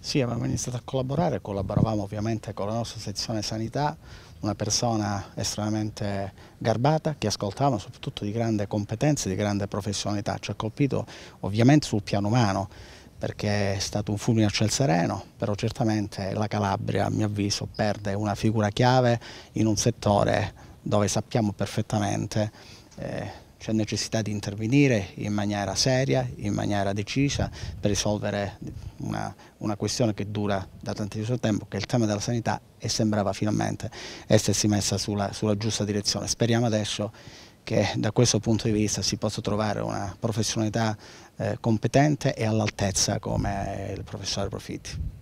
Sì, avevamo iniziato a collaborare, collaboravamo ovviamente con la nostra sezione sanità, una persona estremamente garbata che ascoltava soprattutto di grande competenza e di grande professionalità, ci ha colpito ovviamente sul piano umano perché è stato un fulmine a ciel sereno, però certamente la Calabria a mio avviso perde una figura chiave in un settore dove sappiamo perfettamente eh, c'è necessità di intervenire in maniera seria, in maniera decisa per risolvere una, una questione che dura da tantissimo tempo, che è il tema della sanità e sembrava finalmente essersi messa sulla, sulla giusta direzione. Speriamo adesso che da questo punto di vista si possa trovare una professionalità eh, competente e all'altezza come il professore Profitti.